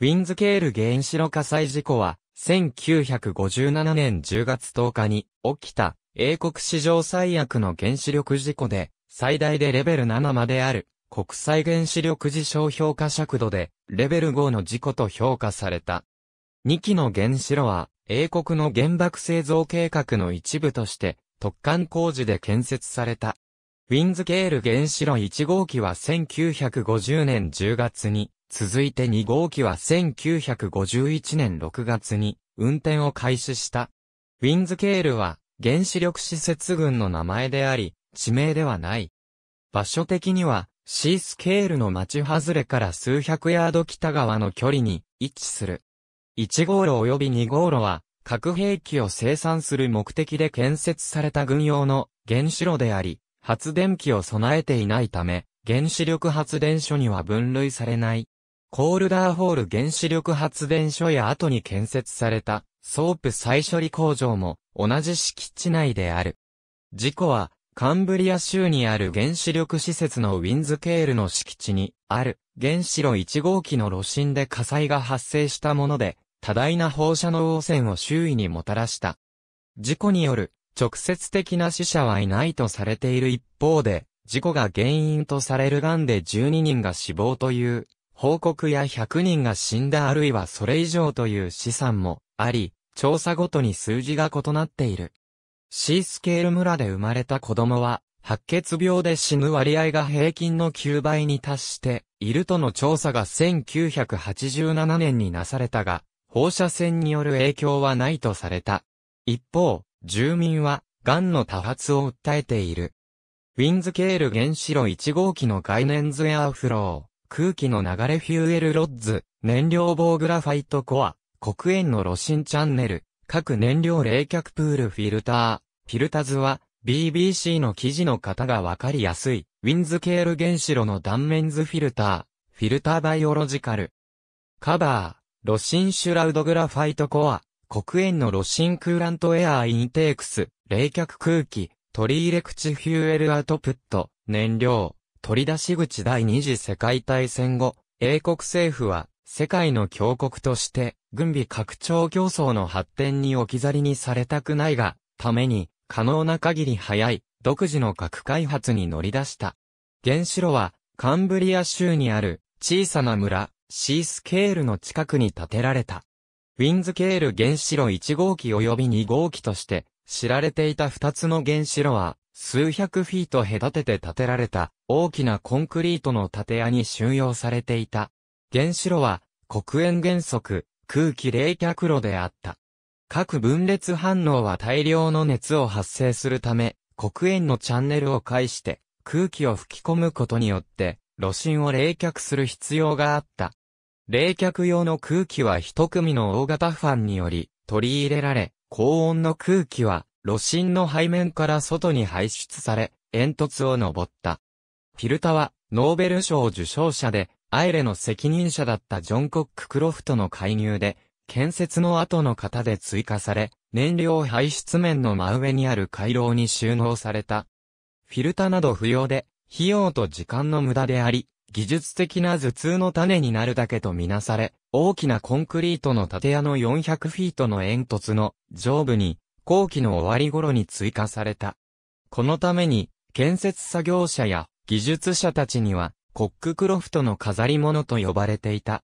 ウィンズケール原子炉火災事故は、1957年10月10日に起きた英国史上最悪の原子力事故で、最大でレベル7まである国際原子力事象評価尺度で、レベル5の事故と評価された。2機の原子炉は、英国の原爆製造計画の一部として、特貫工事で建設された。ウィンズケール原子炉1号機は1950年10月に続いて2号機は1951年6月に運転を開始した。ウィンズケールは原子力施設群の名前であり、地名ではない。場所的には、シースケールの町外れから数百ヤード北側の距離に位置する。1号路及び2号路は、核兵器を生産する目的で建設された軍用の原子炉であり、発電機を備えていないため、原子力発電所には分類されない。コールダーホール原子力発電所や後に建設されたソープ再処理工場も同じ敷地内である。事故はカンブリア州にある原子力施設のウィンズケールの敷地にある原子炉1号機の炉心で火災が発生したもので、多大な放射能汚染を周囲にもたらした。事故による直接的な死者はいないとされている一方で、事故が原因とされる癌で12人が死亡という報告や100人が死んだあるいはそれ以上という試算もあり、調査ごとに数字が異なっている。シースケール村で生まれた子供は、白血病で死ぬ割合が平均の9倍に達しているとの調査が1987年になされたが、放射線による影響はないとされた。一方、住民は、癌の多発を訴えている。ウィンズケール原子炉1号機の概念図やアフロー。空気の流れフューエルロッズ、燃料棒グラファイトコア、黒煙の露心チャンネル、各燃料冷却プールフィルター、フィルタ図は BBC の記事の方がわかりやすい、ウィンズケール原子炉の断面図フィルター、フィルターバイオロジカル。カバー、露心シュラウドグラファイトコア、黒煙の露心クーラントエアーインテークス、冷却空気、取り入れ口フューエルアウトプット、燃料、取り出し口第二次世界大戦後、英国政府は、世界の強国として、軍備拡張競争の発展に置き去りにされたくないが、ために、可能な限り早い、独自の核開発に乗り出した。原子炉は、カンブリア州にある、小さな村、シースケールの近くに建てられた。ウィンズケール原子炉1号機及び2号機として、知られていた2つの原子炉は、数百フィート隔てて建てられた大きなコンクリートの建屋に収容されていた。原子炉は黒煙原則空気冷却炉であった。各分裂反応は大量の熱を発生するため、黒煙のチャンネルを介して空気を吹き込むことによって炉心を冷却する必要があった。冷却用の空気は一組の大型ファンにより取り入れられ、高温の空気は炉心の背面から外に排出され、煙突を登った。フィルタは、ノーベル賞受賞者で、アイレの責任者だったジョン・コック・クロフトの介入で、建設の後の型で追加され、燃料排出面の真上にある回廊に収納された。フィルタなど不要で、費用と時間の無駄であり、技術的な頭痛の種になるだけとみなされ、大きなコンクリートの建屋の400フィートの煙突の上部に後期の終わり頃に追加された。このために、建設作業者や技術者たちには、コッククロフトの飾り物と呼ばれていた。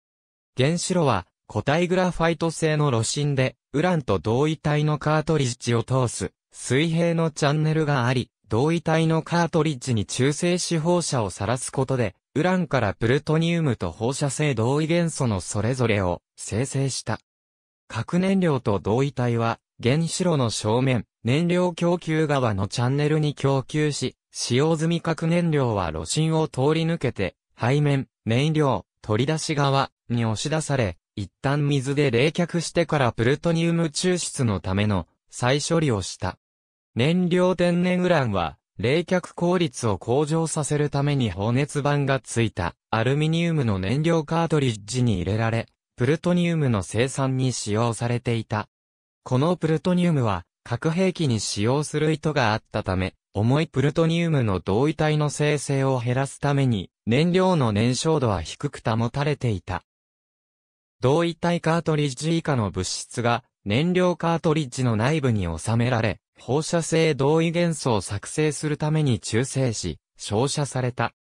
原子炉は、固体グラファイト製の炉心で、ウランと同位体のカートリッジを通す、水平のチャンネルがあり、同位体のカートリッジに中性子放射をさらすことで、ウランからプルトニウムと放射性同位元素のそれぞれを生成した。核燃料と同位体は原子炉の正面、燃料供給側のチャンネルに供給し、使用済み核燃料は炉心を通り抜けて、背面、燃料、取り出し側に押し出され、一旦水で冷却してからプルトニウム抽出のための再処理をした。燃料天然ウランは、冷却効率を向上させるために放熱板がついたアルミニウムの燃料カートリッジに入れられ、プルトニウムの生産に使用されていた。このプルトニウムは、核兵器に使用する意図があったため、重いプルトニウムの同位体の生成を減らすために、燃料の燃焼度は低く保たれていた。同位体カートリッジ以下の物質が、燃料カートリッジの内部に収められ、放射性同位元素を作成するために中性し、照射された。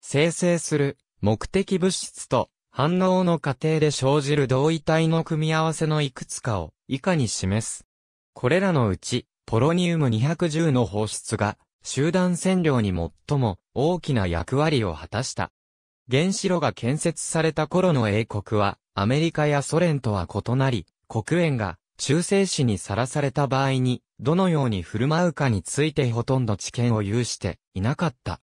生成する目的物質と反応の過程で生じる同位体の組み合わせのいくつかを以下に示す。これらのうち、ポロニウム210の放出が、集団占領に最も大きな役割を果たした。原子炉が建設された頃の英国は、アメリカやソ連とは異なり、国園が中性子にさらされた場合に、どのように振る舞うかについてほとんど知見を有していなかった。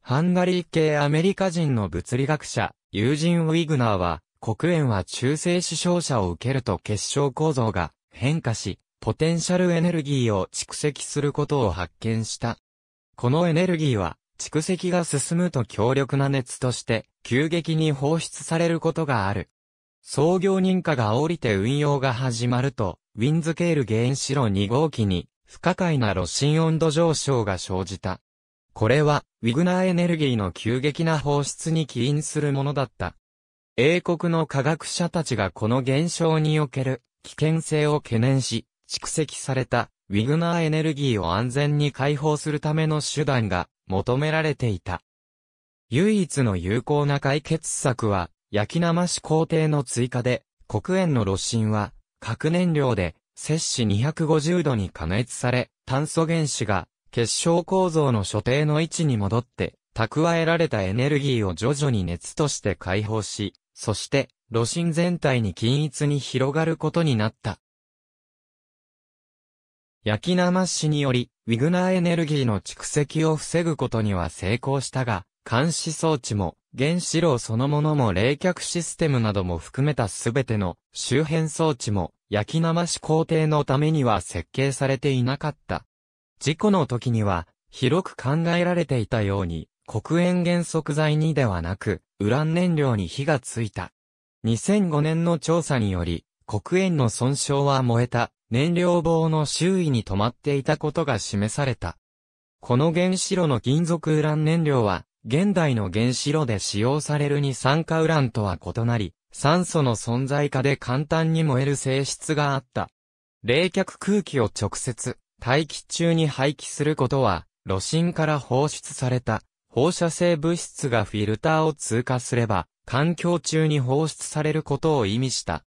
ハンガリー系アメリカ人の物理学者、友人ウィグナーは、黒煙は中性子照射を受けると結晶構造が変化し、ポテンシャルエネルギーを蓄積することを発見した。このエネルギーは、蓄積が進むと強力な熱として、急激に放出されることがある。創業認可が降りて運用が始まると、ウィンズケール原子炉2号機に、不可解な炉心温度上昇が生じた。これは、ウィグナーエネルギーの急激な放出に起因するものだった。英国の科学者たちがこの現象における危険性を懸念し、蓄積されたウィグナーエネルギーを安全に解放するための手段が求められていた。唯一の有効な解決策は、焼きなまし工程の追加で、黒煙の炉心は、核燃料で、摂氏250度に加熱され、炭素原子が結晶構造の所定の位置に戻って、蓄えられたエネルギーを徐々に熱として解放し、そして、炉心全体に均一に広がることになった。焼き生しにより、ウィグナーエネルギーの蓄積を防ぐことには成功したが、監視装置も、原子炉そのものも冷却システムなども含めたすべての周辺装置も、焼き生し工程のためには設計されていなかった。事故の時には、広く考えられていたように、黒煙原則剤にではなく、ウラン燃料に火がついた。2005年の調査により、黒煙の損傷は燃えた、燃料棒の周囲に止まっていたことが示された。この原子炉の金属ウラン燃料は、現代の原子炉で使用される二酸化ウランとは異なり、酸素の存在下で簡単に燃える性質があった。冷却空気を直接、大気中に廃棄することは、炉心から放出された放射性物質がフィルターを通過すれば、環境中に放出されることを意味した。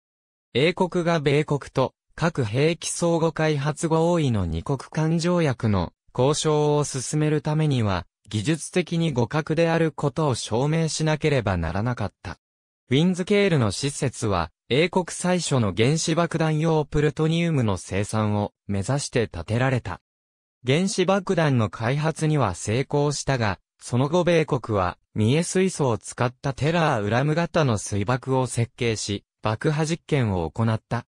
英国が米国と核兵器相互開発合意の二国間条約の交渉を進めるためには、技術的に互角であることを証明しなければならなかった。ウィンズケールの施設は、英国最初の原子爆弾用プルトニウムの生産を目指して建てられた。原子爆弾の開発には成功したが、その後米国は、ミエ水素を使ったテラーウラム型の水爆を設計し、爆破実験を行った。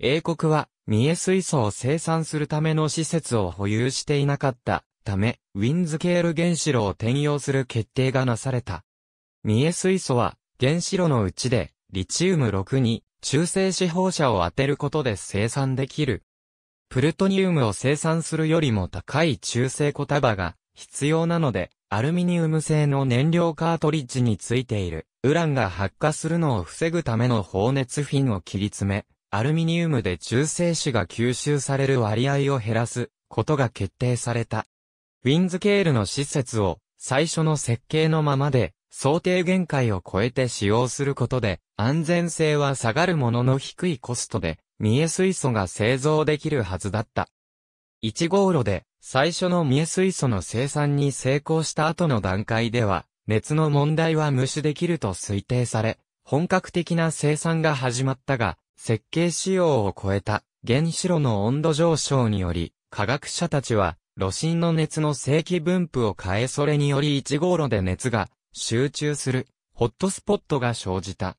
英国は、ミエ水素を生産するための施設を保有していなかったため、ウィンズケール原子炉を転用する決定がなされた。ミエ水素は、原子炉のうちで、リチウム6に中性子放射を当てることで生産できる。プルトニウムを生産するよりも高い中性子束が必要なので、アルミニウム製の燃料カートリッジについている、ウランが発火するのを防ぐための放熱フィンを切り詰め、アルミニウムで中性子が吸収される割合を減らすことが決定された。ウィンズケールの施設を最初の設計のままで想定限界を超えて使用することで、安全性は下がるものの低いコストで、見え水素が製造できるはずだった。1号炉で、最初の見え水素の生産に成功した後の段階では、熱の問題は無視できると推定され、本格的な生産が始まったが、設計仕様を超えた原子炉の温度上昇により、科学者たちは、炉心の熱の正規分布を変えそれにより1号炉で熱が集中する、ホットスポットが生じた。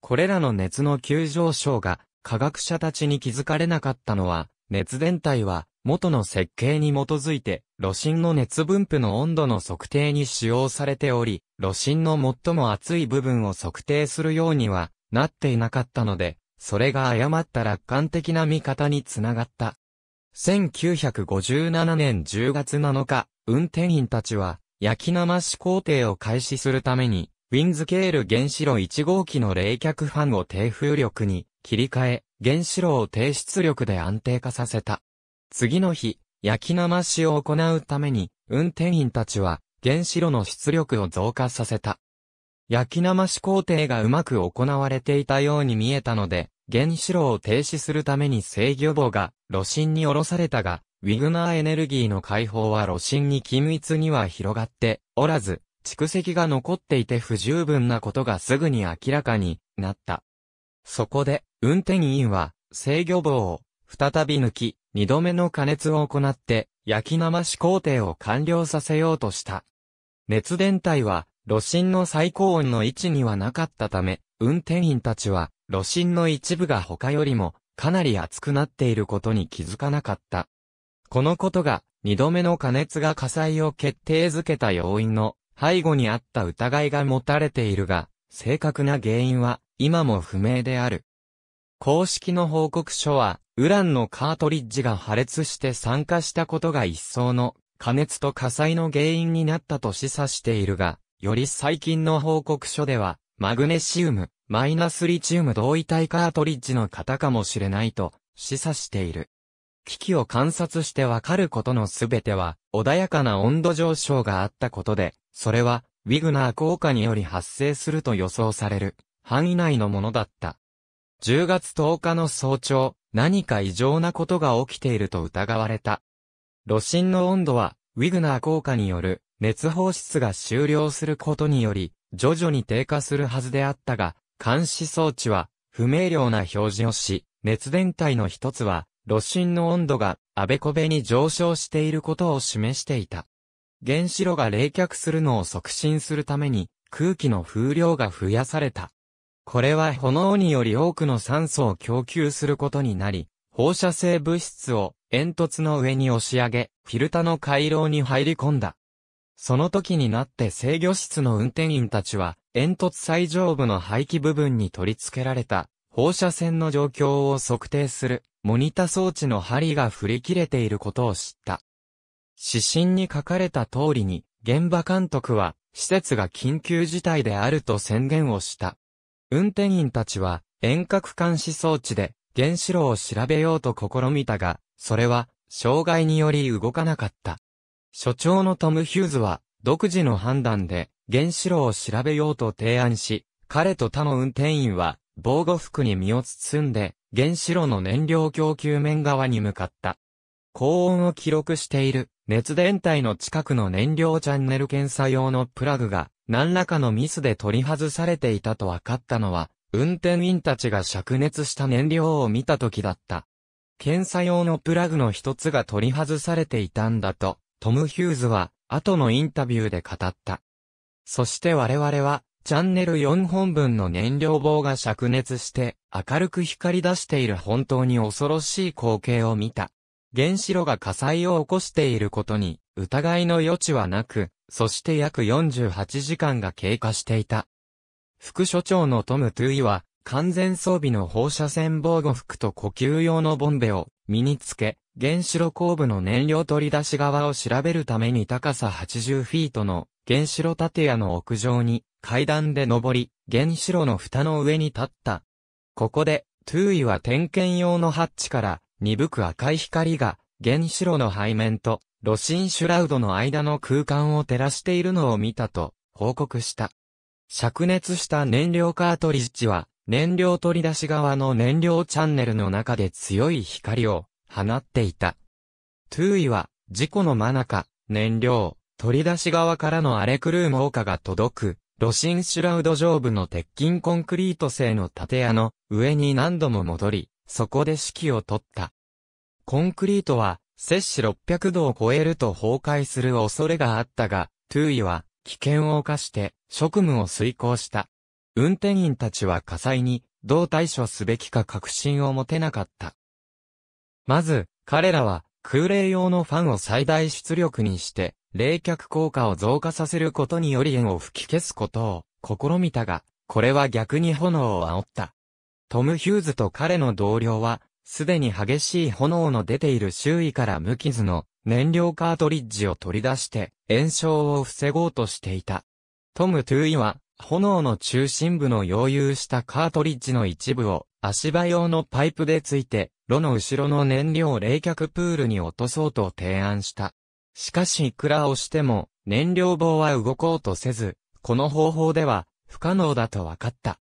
これらの熱の急上昇が、科学者たちに気づかれなかったのは、熱伝体は、元の設計に基づいて、炉心の熱分布の温度の測定に使用されており、炉心の最も熱い部分を測定するようにはなっていなかったので、それが誤った楽観的な見方につながった。1957年10月7日、運転員たちは、焼きまし工程を開始するために、ウィンズケール原子炉1号機の冷却ファンを低風力に切り替え、原子炉を低出力で安定化させた。次の日、焼きましを行うために、運転員たちは原子炉の出力を増加させた。焼きまし工程がうまく行われていたように見えたので、原子炉を停止するために制御棒が炉心に下ろされたが、ウィグナーエネルギーの解放は炉心に緊密には広がっておらず、蓄積が残っていて不十分なことがすぐに明らかになった。そこで、運転員は制御棒を再び抜き、二度目の加熱を行って、焼き生し工程を完了させようとした。熱伝体は、炉心の最高温の位置にはなかったため、運転員たちは、炉心の一部が他よりも、かなり熱くなっていることに気づかなかった。このことが、二度目の加熱が火災を決定づけた要因の背後にあった疑いが持たれているが、正確な原因は今も不明である。公式の報告書は、ウランのカートリッジが破裂して酸化したことが一層の加熱と火災の原因になったと示唆しているが、より最近の報告書では、マグネシウム、マイナスリチウム同位体カートリッジの型かもしれないと示唆している。危機を観察してわかることのすべては、穏やかな温度上昇があったことで、それは、ウィグナー効果により発生すると予想される、範囲内のものだった。10月10日の早朝、何か異常なことが起きていると疑われた。炉心の温度は、ウィグナー効果による熱放出が終了することにより、徐々に低下するはずであったが、監視装置は、不明瞭な表示をし、熱伝体の一つは、炉心の温度が、あべこべに上昇していることを示していた。原子炉が冷却するのを促進するために、空気の風量が増やされた。これは炎により多くの酸素を供給することになり、放射性物質を煙突の上に押し上げ、フィルタの回廊に入り込んだ。その時になって制御室の運転員たちは、煙突最上部の排気部分に取り付けられた放射線の状況を測定するモニタ装置の針が振り切れていることを知った。指針に書かれた通りに、現場監督は、施設が緊急事態であると宣言をした。運転員たちは、遠隔監視装置で、原子炉を調べようと試みたが、それは、障害により動かなかった。所長のトム・ヒューズは、独自の判断で、原子炉を調べようと提案し、彼と他の運転員は、防護服に身を包んで、原子炉の燃料供給面側に向かった。高温を記録している熱伝体の近くの燃料チャンネル検査用のプラグが何らかのミスで取り外されていたと分かったのは、運転員たちが灼熱した燃料を見た時だった。検査用のプラグの一つが取り外されていたんだと、トム・ヒューズは後のインタビューで語った。そして我々はチャンネル4本分の燃料棒が灼熱して、明るく光り出している本当に恐ろしい光景を見た。原子炉が火災を起こしていることに、疑いの余地はなく、そして約48時間が経過していた。副所長のトム・トゥイは、完全装備の放射線防護服と呼吸用のボンベを身につけ、原子炉後部の燃料取り出し側を調べるために高さ80フィートの原子炉建屋の屋上に階段で登り、原子炉の蓋の上に立った。ここで、トゥーイは点検用のハッチから、鈍く赤い光が、原子炉の背面と、炉心シュラウドの間の空間を照らしているのを見たと、報告した。灼熱した燃料カートリッジは、燃料取り出し側の燃料チャンネルの中で強い光を放っていた。トゥーイは、事故の真中、燃料、取り出し側からの荒れ狂う猛火が届く、ロシンシュラウド上部の鉄筋コンクリート製の建屋の上に何度も戻り、そこで指揮を取った。コンクリートは、摂氏600度を超えると崩壊する恐れがあったが、トゥーイは危険を犯して職務を遂行した。運転員たちは火災にどう対処すべきか確信を持てなかった。まず、彼らは空冷用のファンを最大出力にして冷却効果を増加させることにより炎を吹き消すことを試みたが、これは逆に炎を煽った。トム・ヒューズと彼の同僚は、すでに激しい炎の出ている周囲から無傷の燃料カートリッジを取り出して炎症を防ごうとしていた。トム・トゥーイは炎の中心部の溶融したカートリッジの一部を足場用のパイプでついて、炉の後ろの燃料冷却プールに落とそうと提案した。しかしいくら押しても、燃料棒は動こうとせず、この方法では、不可能だと分かった。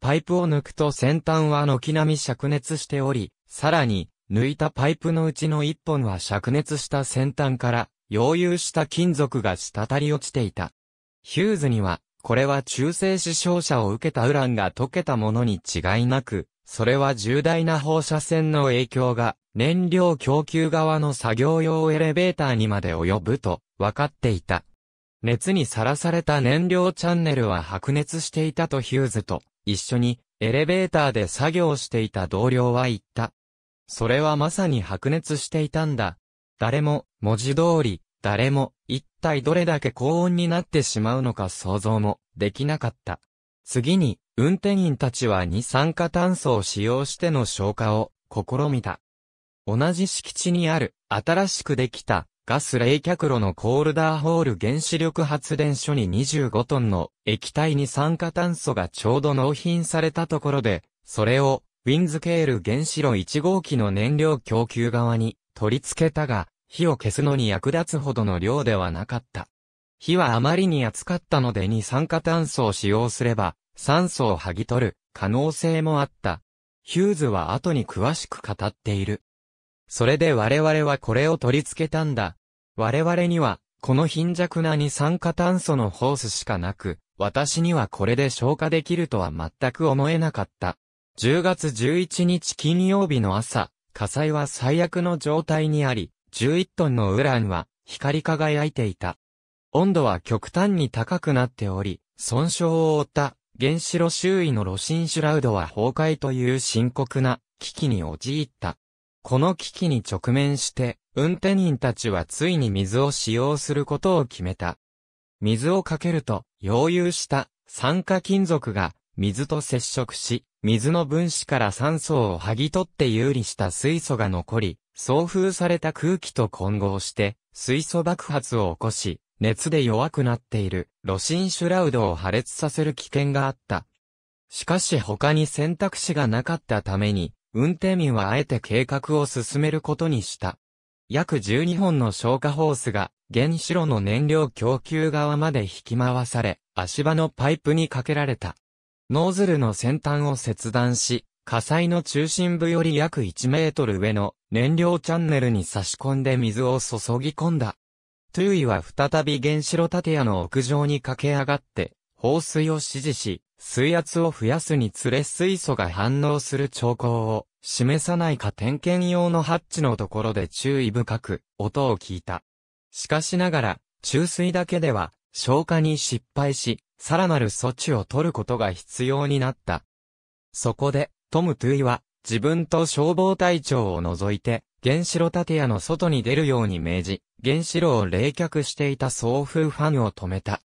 パイプを抜くと先端は軒並み灼熱しており、さらに、抜いたパイプのうちの一本は灼熱した先端から、溶融した金属が滴り落ちていた。ヒューズには、これは中性死傷者を受けたウランが溶けたものに違いなく、それは重大な放射線の影響が燃料供給側の作業用エレベーターにまで及ぶと分かっていた。熱にさらされた燃料チャンネルは白熱していたとヒューズと一緒にエレベーターで作業していた同僚は言った。それはまさに白熱していたんだ。誰も、文字通り、誰も、一体どれだけ高温になってしまうのか想像もできなかった。次に、運転員たちは二酸化炭素を使用しての消火を試みた。同じ敷地にある、新しくできた、ガス冷却炉のコールダーホール原子力発電所に25トンの液体二酸化炭素がちょうど納品されたところで、それをウィンズケール原子炉1号機の燃料供給側に取り付けたが、火を消すのに役立つほどの量ではなかった。火はあまりに熱かったので二酸化炭素を使用すれば酸素を剥ぎ取る可能性もあった。ヒューズは後に詳しく語っている。それで我々はこれを取り付けたんだ。我々には、この貧弱な二酸化炭素のホースしかなく、私にはこれで消化できるとは全く思えなかった。10月11日金曜日の朝、火災は最悪の状態にあり、11トンのウランは光り輝いていた。温度は極端に高くなっており、損傷を負った原子炉周囲の炉心シュラウドは崩壊という深刻な危機に陥った。この危機に直面して、運転員たちはついに水を使用することを決めた。水をかけると、溶融した酸化金属が水と接触し、水の分子から酸素を剥ぎ取って有利した水素が残り、送風された空気と混合して、水素爆発を起こし、熱で弱くなっている、ロシンシュラウドを破裂させる危険があった。しかし他に選択肢がなかったために、運転民はあえて計画を進めることにした。約12本の消火ホースが、原子炉の燃料供給側まで引き回され、足場のパイプにかけられた。ノーズルの先端を切断し、火災の中心部より約1メートル上の燃料チャンネルに差し込んで水を注ぎ込んだ。トゥーイは再び原子炉建屋の屋上に駆け上がって、放水を指示し、水圧を増やすにつれ水素が反応する兆候を示さないか点検用のハッチのところで注意深く音を聞いた。しかしながら、注水だけでは消火に失敗し、さらなる措置を取ることが必要になった。そこで、トム・トゥイは自分と消防隊長を除いて、原子炉建屋の外に出るように命じ、原子炉を冷却していた送風ファンを止めた。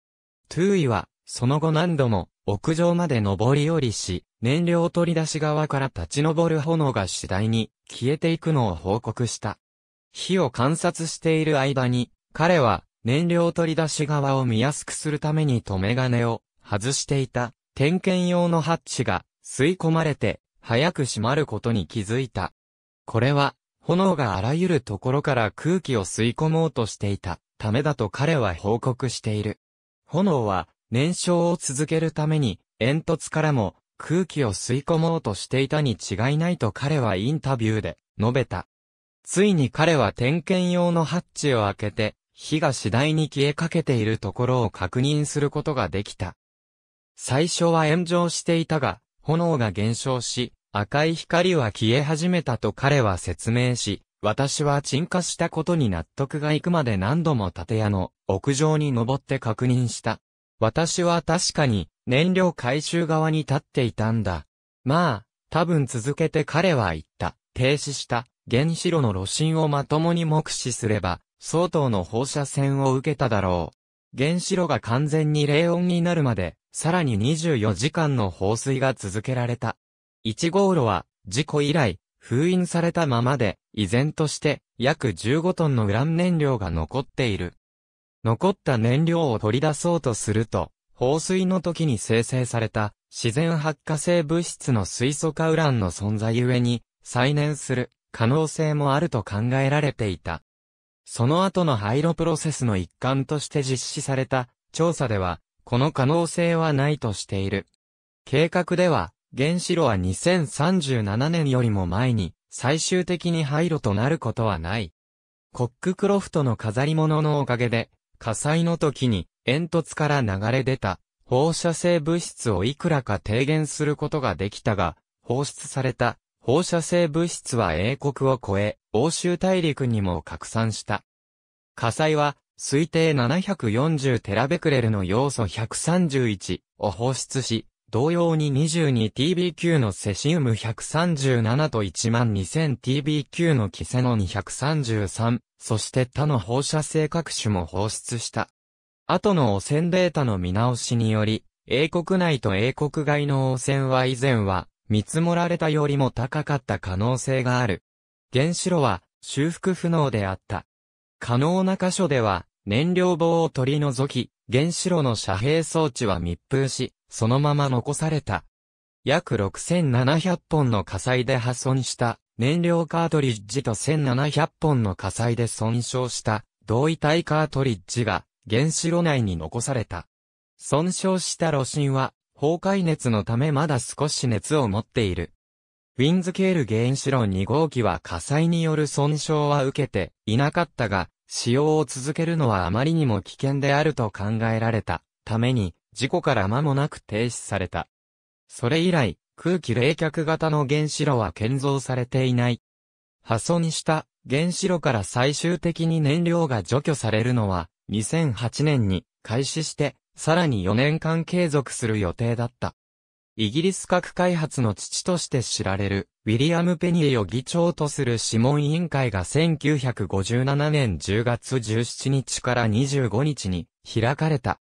トゥイは、その後何度も、屋上まで登り降りし、燃料取り出し側から立ち上る炎が次第に消えていくのを報告した。火を観察している間に、彼は燃料取り出し側を見やすくするために留め金を外していた点検用のハッチが吸い込まれて早く閉まることに気づいた。これは炎があらゆるところから空気を吸い込もうとしていたためだと彼は報告している。炎は燃焼を続けるために、煙突からも空気を吸い込もうとしていたに違いないと彼はインタビューで述べた。ついに彼は点検用のハッチを開けて、火が次第に消えかけているところを確認することができた。最初は炎上していたが、炎が減少し、赤い光は消え始めたと彼は説明し、私は沈下したことに納得がいくまで何度も建屋の屋上に登って確認した。私は確かに燃料回収側に立っていたんだ。まあ、多分続けて彼は言った。停止した。原子炉の炉心をまともに目視すれば、相当の放射線を受けただろう。原子炉が完全に冷温になるまで、さらに24時間の放水が続けられた。1号炉は、事故以来、封印されたままで、依然として、約15トンのウラン燃料が残っている。残った燃料を取り出そうとすると、放水の時に生成された自然発火性物質の水素化ウランの存在ゆえに再燃する可能性もあると考えられていた。その後の廃炉プロセスの一環として実施された調査では、この可能性はないとしている。計画では、原子炉は2037年よりも前に最終的に廃炉となることはない。コッククロフトの飾り物のおかげで、火災の時に煙突から流れ出た放射性物質をいくらか低減することができたが、放出された放射性物質は英国を超え、欧州大陸にも拡散した。火災は推定740テラベクレルの要素131を放出し、同様に 22TB 級のセシウム137と 12000TB 級のキセノ233、そして他の放射性各種も放出した。後の汚染データの見直しにより、英国内と英国外の汚染は以前は、見積もられたよりも高かった可能性がある。原子炉は修復不能であった。可能な箇所では燃料棒を取り除き、原子炉の遮蔽装置は密封し、そのまま残された。約6700本の火災で破損した燃料カートリッジと1700本の火災で損傷した同位体カートリッジが原子炉内に残された。損傷した炉心は崩壊熱のためまだ少し熱を持っている。ウィンズケール原子炉2号機は火災による損傷は受けていなかったが、使用を続けるのはあまりにも危険であると考えられたために、事故から間もなく停止された。それ以来、空気冷却型の原子炉は建造されていない。破損した原子炉から最終的に燃料が除去されるのは2008年に開始してさらに4年間継続する予定だった。イギリス核開発の父として知られるウィリアム・ペニーを議長とする諮問委員会が1957年10月17日から25日に開かれた。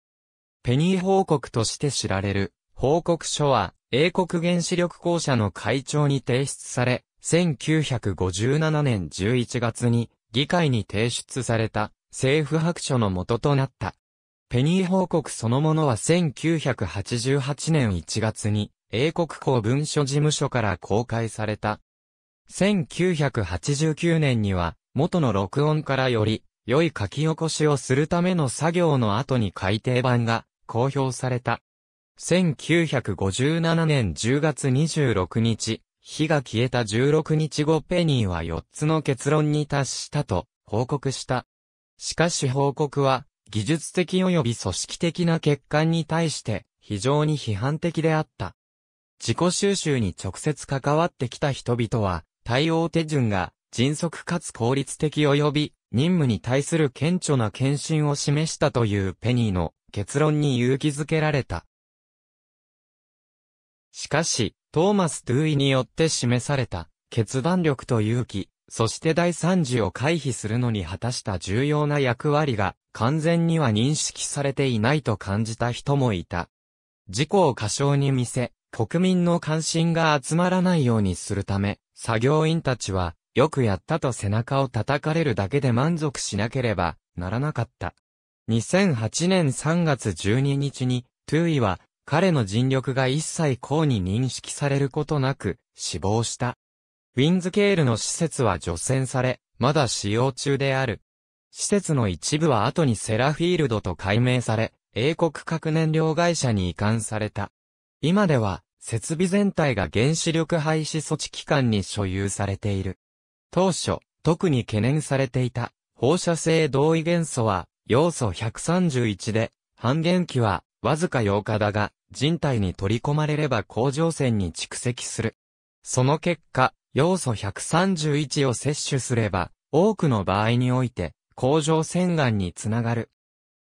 ペニー報告として知られる、報告書は、英国原子力公社の会長に提出され、1957年11月に、議会に提出された、政府白書の元となった。ペニー報告そのものは1988年1月に、英国公文書事務所から公開された。1989年には、元の録音からより、良い書き起こしをするための作業の後に改訂版が公表された。1957年10月26日、火が消えた16日後ペニーは4つの結論に達したと報告した。しかし報告は、技術的及び組織的な欠陥に対して非常に批判的であった。自己収集に直接関わってきた人々は、対応手順が迅速かつ効率的及び任務に対する顕著な献身を示したというペニーの結論に勇気づけられた。しかし、トーマス・トゥーイによって示された、決断力と勇気、そして第三次を回避するのに果たした重要な役割が、完全には認識されていないと感じた人もいた。事故を過小に見せ、国民の関心が集まらないようにするため、作業員たちは、よくやったと背中を叩かれるだけで満足しなければならなかった。2008年3月12日に、トゥーイは、彼の尽力が一切公に認識されることなく、死亡した。ウィンズケールの施設は除染され、まだ使用中である。施設の一部は後にセラフィールドと改名され、英国核燃料会社に移管された。今では、設備全体が原子力廃止措置機関に所有されている。当初、特に懸念されていた放射性同位元素は要素131で、半減期は、わずか8日だが、人体に取り込まれれば甲状腺に蓄積する。その結果、要素131を摂取すれば、多くの場合において、甲状腺がんにつながる。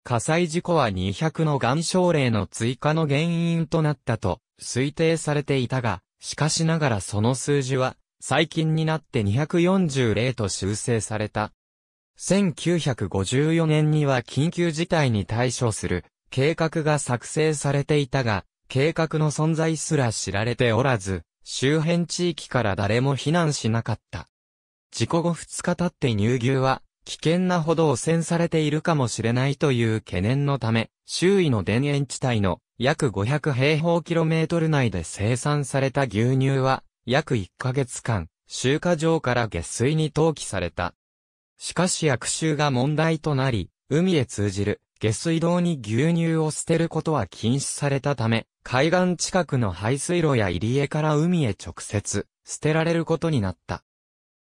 火災事故は200の癌症例の追加の原因となったと推定されていたが、しかしながらその数字は最近になって240例と修正された。1954年には緊急事態に対処する計画が作成されていたが、計画の存在すら知られておらず、周辺地域から誰も避難しなかった。事故後2日経って乳牛は、危険なほど汚染されているかもしれないという懸念のため、周囲の田園地帯の約500平方キロメートル内で生産された牛乳は、約1ヶ月間、集荷場から下水に投棄された。しかし悪臭が問題となり、海へ通じる下水道に牛乳を捨てることは禁止されたため、海岸近くの排水路や入り江から海へ直接捨てられることになった。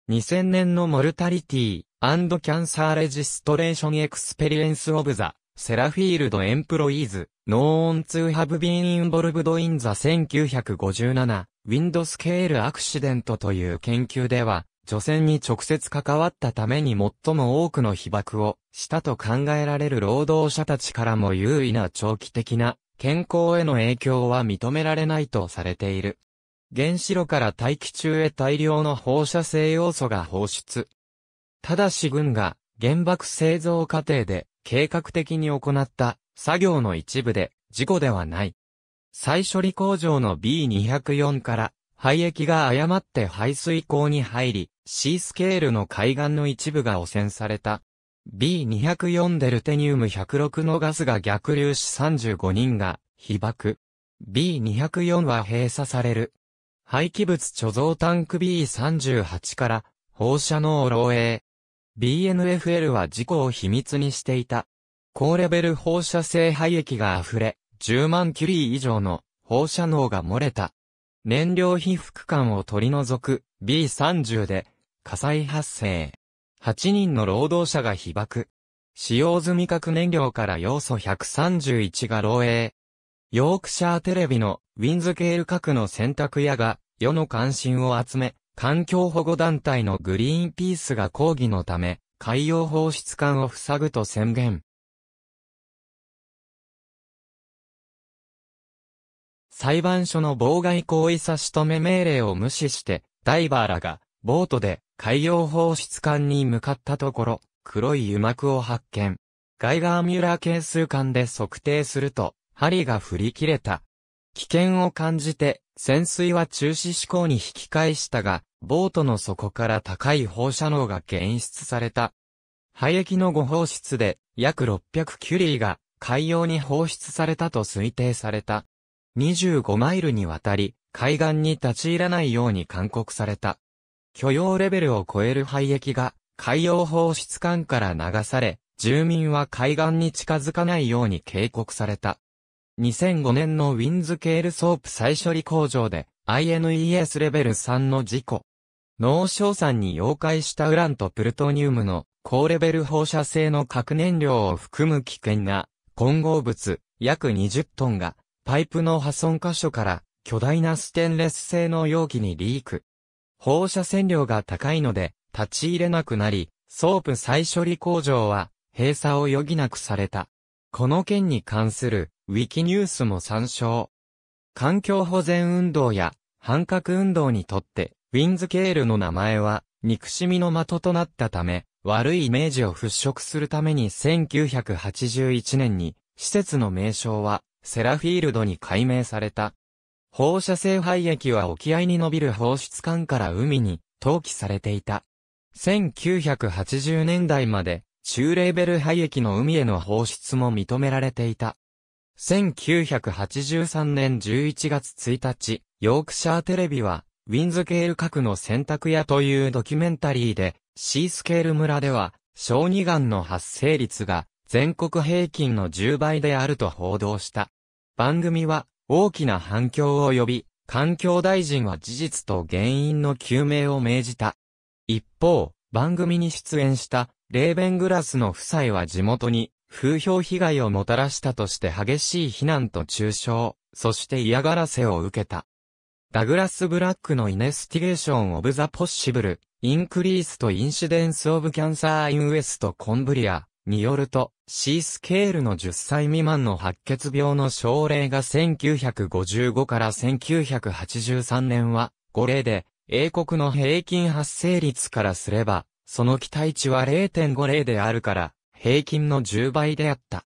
2000年のモルタリティキャンサーレジストレーションエクスペリエンスオブザセラフィールドエンプロイーズ、ノーオンツーハブビーンインボルブドインザ1957ウィンドスケールアクシデントという研究では、女染に直接関わったために最も多くの被爆をしたと考えられる労働者たちからも優位な長期的な健康への影響は認められないとされている。原子炉から大気中へ大量の放射性要素が放出。ただし軍が原爆製造過程で計画的に行った作業の一部で事故ではない。再処理工場の B204 から廃液が誤って排水口に入り、C スケールの海岸の一部が汚染された。B204 デルテニウム106のガスが逆流し35人が被爆。B204 は閉鎖される。廃棄物貯蔵タンク B38 から放射能漏洩。BNFL は事故を秘密にしていた。高レベル放射性廃液が溢れ、10万キュリー以上の放射能が漏れた。燃料被覆管を取り除く B30 で火災発生。8人の労働者が被爆。使用済み核燃料から要素131が漏洩。ヨークシャーテレビのウィンズケール核の選択屋が世の関心を集め、環境保護団体のグリーンピースが抗議のため、海洋放出管を塞ぐと宣言。裁判所の妨害行為差し止め命令を無視して、ダイバーらが、ボートで海洋放出艦に向かったところ、黒い油膜を発見。ガイガーミュラー係数艦で測定すると、針が振り切れた。危険を感じて、潜水は中止思向に引き返したが、ボートの底から高い放射能が検出された。廃液の誤放出で、約600キュリーが海洋に放出されたと推定された。25マイルにわたり、海岸に立ち入らないように勧告された。許容レベルを超える廃液が海洋放出管から流され、住民は海岸に近づかないように警告された。2005年のウィンズケールソープ再処理工場で INES レベル3の事故。脳硝酸に溶解したウランとプルトニウムの高レベル放射性の核燃料を含む危険な混合物約20トンがパイプの破損箇所から巨大なステンレス製の容器にリーク。放射線量が高いので立ち入れなくなり、ソープ再処理工場は閉鎖を余儀なくされた。この件に関するウィキニュースも参照。環境保全運動や反核運動にとってウィンズケールの名前は憎しみの的となったため、悪いイメージを払拭するために1981年に施設の名称はセラフィールドに改名された。放射性廃液は沖合に伸びる放出管から海に投棄されていた。1980年代まで中レーベル廃液の海への放出も認められていた。1983年11月1日、ヨークシャーテレビは、ウィンズケール核の選択屋というドキュメンタリーで、シースケール村では、小児がんの発生率が全国平均の10倍であると報道した。番組は大きな反響を呼び、環境大臣は事実と原因の究明を命じた。一方、番組に出演したレーベングラスの夫妻は地元に風評被害をもたらしたとして激しい非難と中傷、そして嫌がらせを受けた。ダグラス・ブラックのイネスティゲーション・オブ・ザ・ポッシブル、インクリースとインシデンス・オブ・キャンサー・イン・ウエスト・コンブリア、によると、C スケールの10歳未満の白血病の症例が1955から1983年は5例で、英国の平均発生率からすれば、その期待値は0.5例であるから、平均の10倍であった。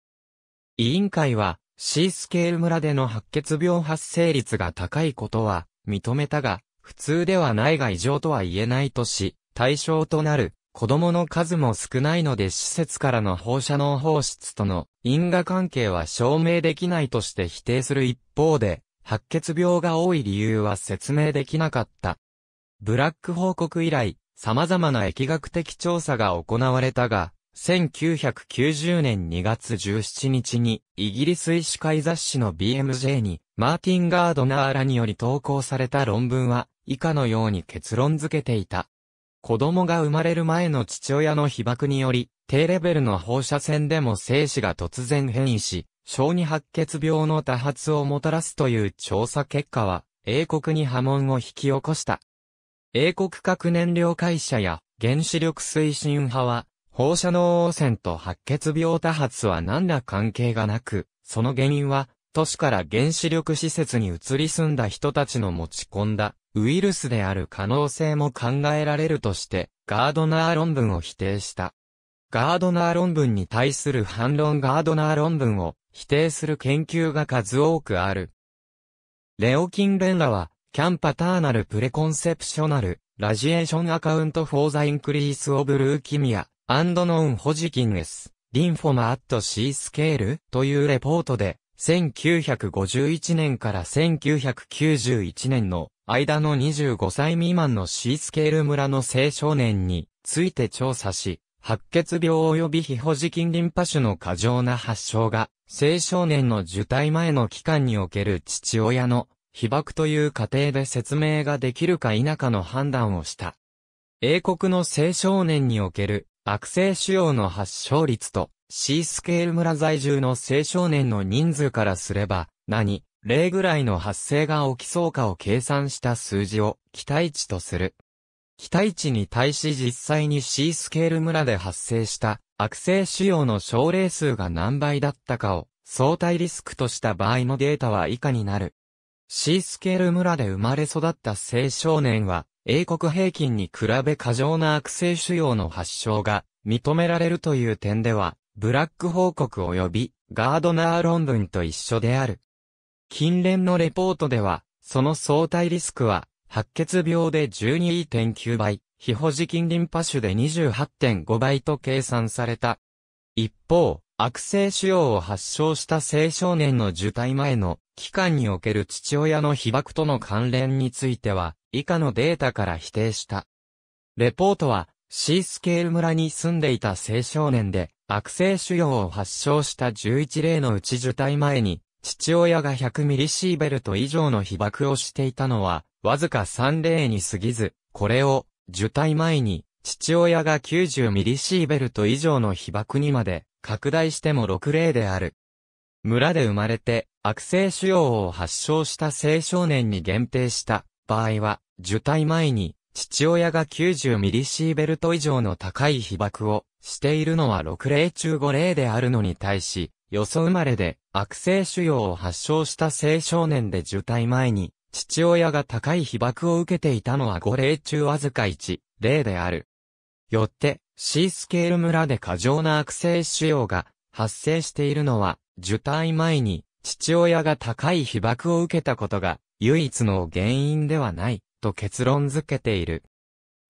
委員会は、C スケール村での白血病発生率が高いことは認めたが、普通ではないが異常とは言えないとし、対象となる子供の数も少ないので施設からの放射能放出との因果関係は証明できないとして否定する一方で、白血病が多い理由は説明できなかった。ブラック報告以来、様々な疫学的調査が行われたが、1990年2月17日に、イギリス医師会雑誌の BMJ に、マーティン・ガードナーらにより投稿された論文は、以下のように結論付けていた。子供が生まれる前の父親の被爆により、低レベルの放射線でも精子が突然変異し、小児白血病の多発をもたらすという調査結果は、英国に波紋を引き起こした。英国核燃料会社や原子力推進派は、放射能汚染と白血病多発は何ら関係がなく、その原因は、都市から原子力施設に移り住んだ人たちの持ち込んだウイルスである可能性も考えられるとして、ガードナー論文を否定した。ガードナー論文に対する反論ガードナー論文を否定する研究が数多くある。レオキン・レンラは、キャンパターナル・プレコンセプショナル、ラジエーション・アカウント・フォー・ザ・インクリース・オブ・ルーキミア、アンドノーン・ホジキン・エス、リンフォマ・アット・シー・スケールというレポートで、1951年から1991年の間の25歳未満のシースケール村の青少年について調査し、白血病及び非保持筋リンパ腫の過剰な発症が、青少年の受胎前の期間における父親の被爆という過程で説明ができるか否かの判断をした。英国の青少年における悪性腫瘍の発症率とシースケール村在住の青少年の人数からすれば、何、例ぐらいの発生が起きそうかを計算した数字を期待値とする。期待値に対し実際に C スケール村で発生した悪性腫瘍の症例数が何倍だったかを相対リスクとした場合のデータは以下になる。C スケール村で生まれ育った青少年は英国平均に比べ過剰な悪性腫瘍の発症が認められるという点ではブラック報告及びガードナー論文と一緒である。近連のレポートでは、その相対リスクは、白血病で12.9倍、非保持金リンパ腫で28.5倍と計算された。一方、悪性腫瘍を発症した青少年の受胎前の期間における父親の被爆との関連については、以下のデータから否定した。レポートは、シースケール村に住んでいた青少年で、悪性腫瘍を発症した11例のうち受胎前に、父親が100ミリシーベルト以上の被爆をしていたのは、わずか3例に過ぎず、これを、受胎前に、父親が90ミリシーベルト以上の被爆にまで、拡大しても6例である。村で生まれて、悪性腫瘍を発症した青少年に限定した場合は、受胎前に、父親が90ミリシーベルト以上の高い被爆をしているのは6例中5例であるのに対し、よそ生まれで悪性腫瘍を発症した青少年で受胎前に、父親が高い被爆を受けていたのは5例中わずか1例である。よって、シースケール村で過剰な悪性腫瘍が発生しているのは、受胎前に父親が高い被爆を受けたことが唯一の原因ではない、と結論づけている。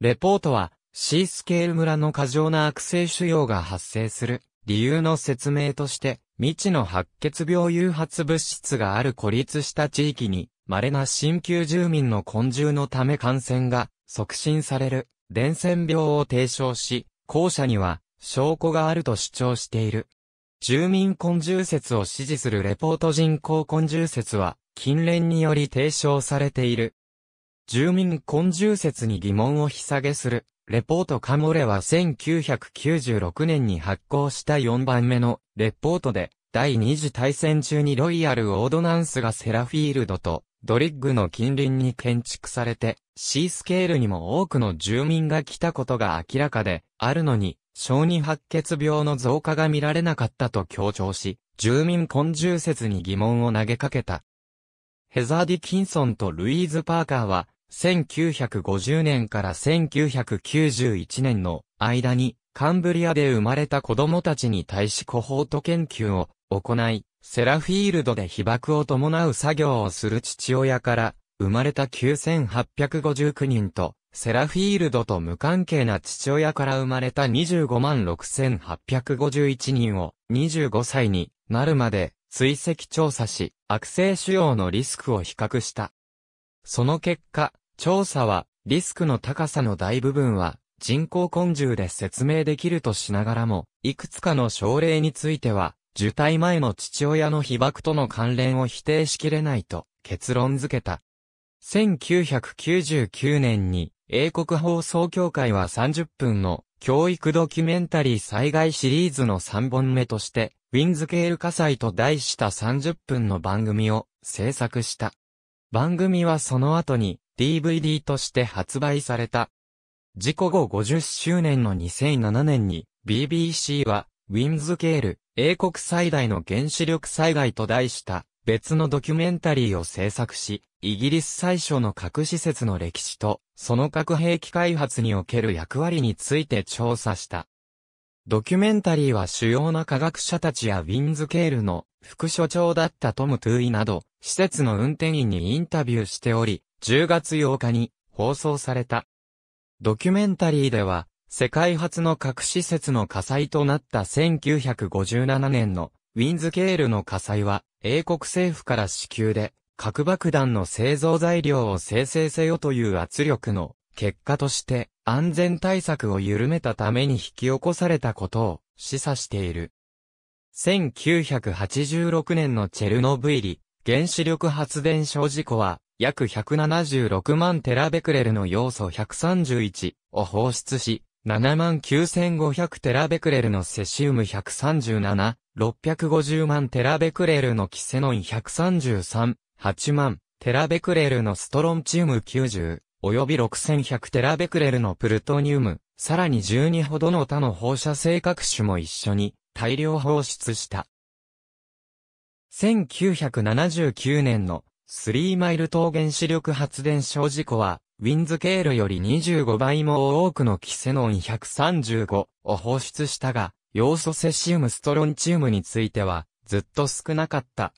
レポートは、シースケール村の過剰な悪性腫瘍が発生する理由の説明として、未知の白血病誘発物質がある孤立した地域に、稀な新旧住民の根住のため感染が促進される伝染病を提唱し、後者には証拠があると主張している。住民根住説を支持するレポート人口根住説は、近連により提唱されている。住民根住説に疑問を引下げする、レポートカモレは1996年に発行した4番目のレポートで、第二次大戦中にロイヤル・オードナンスがセラフィールドとドリッグの近隣に建築されて、C スケールにも多くの住民が来たことが明らかで、あるのに、小児白血病の増加が見られなかったと強調し、住民根住説に疑問を投げかけた。ヘザー・ディキンソンとルイーズ・パーカーは、1950年から1991年の間にカンブリアで生まれた子供たちに対しコホート研究を行い、セラフィールドで被爆を伴う作業をする父親から、生まれた9859人と、セラフィールドと無関係な父親から生まれた25 6851人を25歳になるまで追跡調査し、悪性腫瘍のリスクを比較した。その結果、調査はリスクの高さの大部分は人工根性で説明できるとしながらも、いくつかの症例については、受胎前の父親の被爆との関連を否定しきれないと結論付けた。1999年に英国放送協会は30分の教育ドキュメンタリー災害シリーズの3本目として、ウィンズケール火災と題した30分の番組を制作した。番組はその後に DVD として発売された。事故後50周年の2007年に BBC はウィンズケール、英国最大の原子力災害と題した別のドキュメンタリーを制作し、イギリス最初の核施設の歴史と、その核兵器開発における役割について調査した。ドキュメンタリーは主要な科学者たちやウィンズケールの副所長だったトム・トゥーイなど、施設の運転員にインタビューしており、10月8日に放送された。ドキュメンタリーでは、世界初の核施設の火災となった1957年のウィンズケールの火災は、英国政府から支給で、核爆弾の製造材料を生成せよという圧力の結果として、安全対策を緩めたために引き起こされたことを示唆している。1986年のチェルノブイリ原子力発電所事故は、約176万テラベクレルの要素131を放出し、7万9500テラベクレルのセシウム137、650万テラベクレルのキセノン133、8万テラベクレルのストロンチウム90、および6100テラベクレルのプルトニウム、さらに12ほどの他の放射性各種も一緒に大量放出した。1979年のスリーマイル島原子力発電所事故は、ウィンズ経路より25倍も多くのキセノン135を放出したが、要素セシウムストロンチウムについては、ずっと少なかった。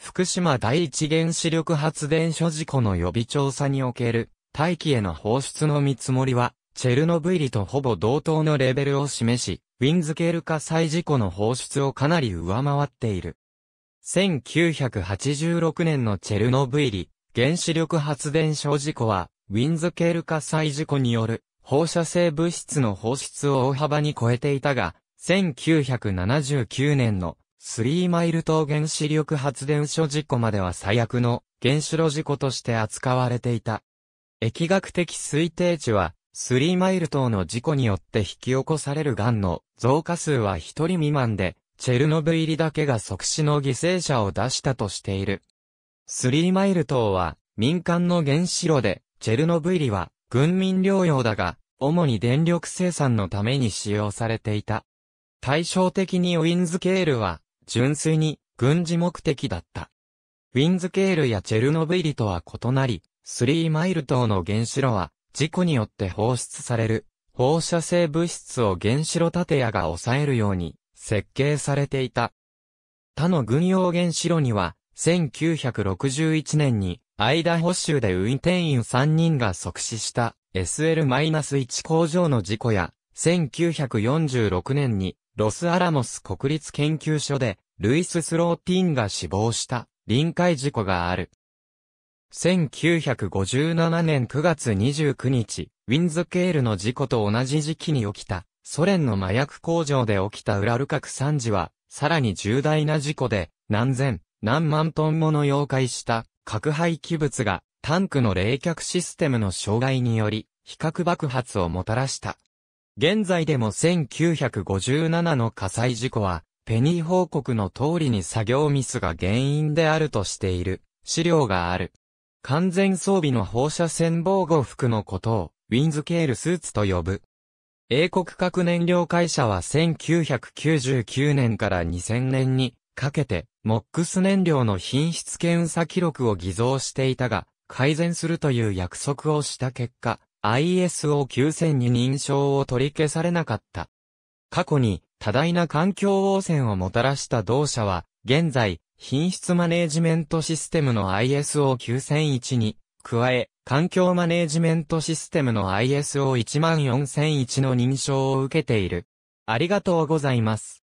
福島第一原子力発電所事故の予備調査における大気への放出の見積もりは、チェルノブイリとほぼ同等のレベルを示し、ウィンズケール火災事故の放出をかなり上回っている。1986年のチェルノブイリ原子力発電所事故は、ウィンズケール火災事故による放射性物質の放出を大幅に超えていたが、1979年のスリーマイル島原子力発電所事故までは最悪の原子炉事故として扱われていた。疫学的推定値は、スリーマイル島の事故によって引き起こされる癌の増加数は1人未満で、チェルノブイリだけが即死の犠牲者を出したとしている。スリーマイル島は民間の原子炉で、チェルノブイリは軍民療養だが、主に電力生産のために使用されていた。対照的にウィンズケールは、純粋に軍事目的だった。ウィンズケールやチェルノブイリとは異なり、スリーマイル島の原子炉は、事故によって放出される、放射性物質を原子炉建屋が抑えるように、設計されていた。他の軍用原子炉には、1961年に、アイダホ州で運転員3人が即死した SL-1 工場の事故や、1946年に、ロスアラモス国立研究所で、ルイス・スローティンが死亡した臨海事故がある。1957年9月29日、ウィンズケールの事故と同じ時期に起きたソ連の麻薬工場で起きたウラル核惨事は、さらに重大な事故で、何千、何万トンもの溶解した核廃棄物が、タンクの冷却システムの障害により、比較爆発をもたらした。現在でも1957の火災事故は、ペニー報告の通りに作業ミスが原因であるとしている資料がある。完全装備の放射線防護服のことをウィンズケールスーツと呼ぶ。英国核燃料会社は1999年から2000年にかけて、モックス燃料の品質検査記録を偽造していたが、改善するという約束をした結果、ISO9000 に認証を取り消されなかった。過去に多大な環境汚染をもたらした同社は、現在、品質マネージメントシステムの ISO9001 に、加え、環境マネージメントシステムの ISO14001 の認証を受けている。ありがとうございます。